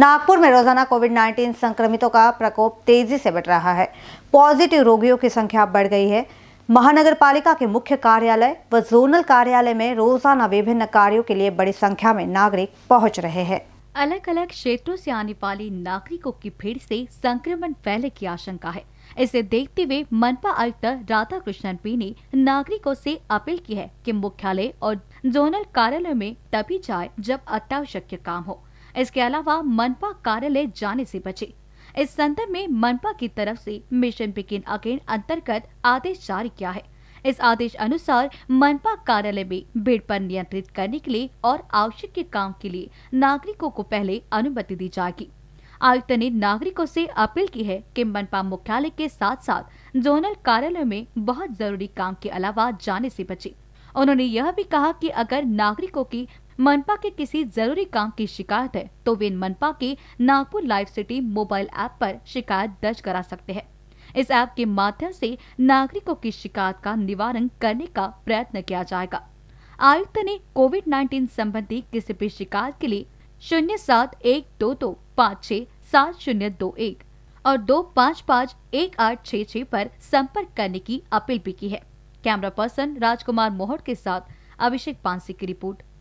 नागपुर में रोजाना कोविड 19 संक्रमितों का प्रकोप तेजी से बढ़ रहा है पॉजिटिव रोगियों की संख्या बढ़ गई है महानगर पालिका के मुख्य कार्यालय व जोनल कार्यालय में रोजाना विभिन्न कार्यों के लिए बड़ी संख्या में नागरिक पहुंच रहे हैं अलग अलग क्षेत्रों से आने वाले नागरिकों की भीड़ से संक्रमण फैले की आशंका है इसे देखते हुए मनपा आयुक्त राधा कृष्णन पी ने नागरिकों से अपील की है कि मुख्यालय और जोनल कार्यालय में तभी जाए जब अत्यावश्यक काम हो इसके अलावा मनपा कार्यालय जाने से बचे इस संदर्भ में मनपा की तरफ से मिशन बिगिन अगेन अंतर्गत आदेश जारी किया है इस आदेश अनुसार मनपा कार्यालय में भीड़ पर नियंत्रित करने के लिए और आवश्यक के काम के लिए नागरिकों को पहले अनुमति दी जाएगी आयुक्त ने नागरिकों से अपील की है कि मनपा मुख्यालय के साथ साथ जोनल कार्यालय में बहुत जरूरी काम के अलावा जाने से बचे उन्होंने यह भी कहा कि अगर नागरिकों की मनपा के किसी जरूरी काम की शिकायत है तो वे मनपा के Nagpur live city mobile app पर शिकायत दर्ज करा सकते हैं इस ऐप के माध्यम से नागरिकों की शिकायत का निवारण करने का प्रयत्न किया जाएगा आयुक्त ने कोविड 19 संबंधी किसी भी शिकायत के लिए शून्य सात एक दो दो पाँच छः सात शून्य दो एक और दो पाँच पाँच एक आठ छः छः पर संपर्क करने की अपील भी की है कैमरा पर्सन राजकुमार मोहट के साथ अभिषेक पांसी की रिपोर्ट